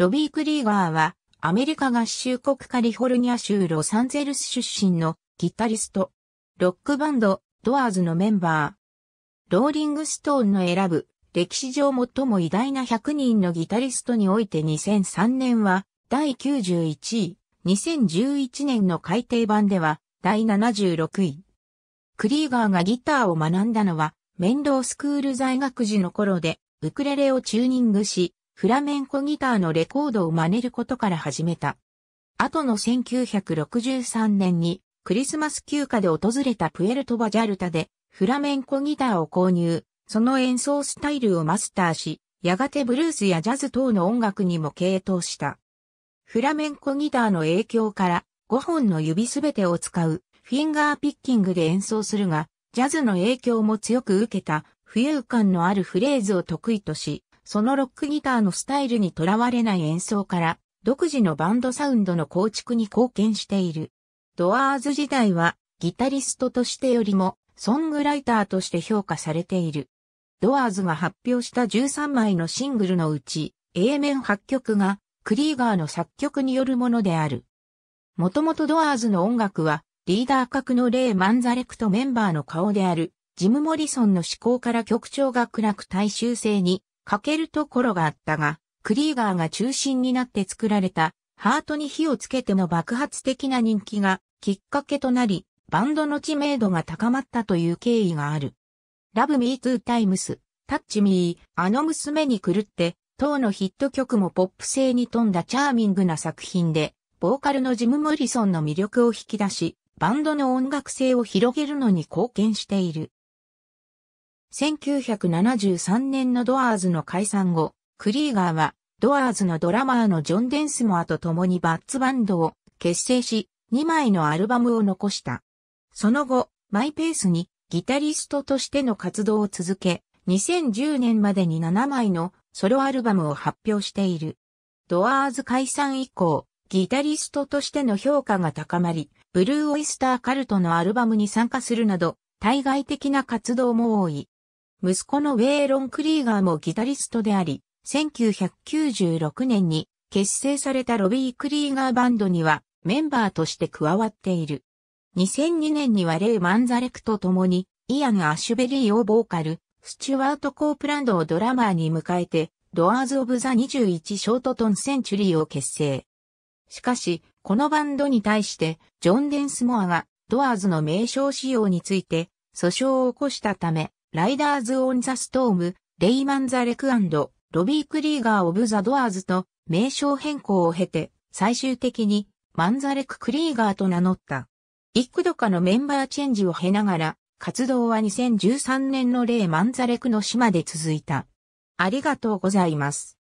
ロビー・クリーガーは、アメリカ合衆国カリフォルニア州ロサンゼルス出身のギタリスト。ロックバンド、ドアーズのメンバー。ローリングストーンの選ぶ、歴史上最も偉大な100人のギタリストにおいて2003年は、第91位、2011年の改訂版では、第76位。クリーガーがギターを学んだのは、メンロースクール在学時の頃で、ウクレレをチューニングし、フラメンコギターのレコードを真似ることから始めた。後の1963年にクリスマス休暇で訪れたプエルトバジャルタでフラメンコギターを購入、その演奏スタイルをマスターし、やがてブルースやジャズ等の音楽にも傾倒した。フラメンコギターの影響から5本の指すべてを使うフィンガーピッキングで演奏するが、ジャズの影響も強く受けた浮遊感のあるフレーズを得意とし、そのロックギターのスタイルにとらわれない演奏から、独自のバンドサウンドの構築に貢献している。ドアーズ時代は、ギタリストとしてよりも、ソングライターとして評価されている。ドアーズが発表した13枚のシングルのうち、A 面8曲が、クリーガーの作曲によるものである。もともとドアーズの音楽は、リーダー格のレイ・マンザレクトメンバーの顔である、ジム・モリソンの思考から曲調が暗く大衆性に欠けるところがあったが、クリーガーが中心になって作られたハートに火をつけての爆発的な人気がきっかけとなり、バンドの知名度が高まったという経緯がある。ラブミートゥータイムス、タッチミー、あの娘に狂って、当のヒット曲もポップ性に富んだチャーミングな作品で、ボーカルのジム・モリソンの魅力を引き出し、バンドの音楽性を広げるのに貢献している。1973年のドアーズの解散後、クリーガーはドアーズのドラマーのジョン・デンスモアと共にバッツバンドを結成し、2枚のアルバムを残した。その後、マイペースにギタリストとしての活動を続け、2010年までに7枚のソロアルバムを発表している。ドアーズ解散以降、ギタリストとしての評価が高まり、ブルーオイスターカルトのアルバムに参加するなど、対外的な活動も多い。息子のウェーロン・クリーガーもギタリストであり、1996年に結成されたロビー・クリーガーバンドにはメンバーとして加わっている。2002年にはレイ・マンザレクと共にイアン・アシュベリーをボーカル、スチュワート・コープランドをドラマーに迎えて、ドアーズ・オブ・ザ・21ショートトン・センチュリーを結成。しかし、このバンドに対して、ジョン・デンスモアがドアーズの名称使用について訴訟を起こしたため、ライダーズ・オン・ザ・ストーム、レイマン・ザ・レクロビー・クリーガー・オブ・ザ・ドアーズと名称変更を経て、最終的にマンザレク・クリーガーと名乗った。幾度かのメンバーチェンジを経ながら、活動は2013年のレイ・マンザレクの島で続いた。ありがとうございます。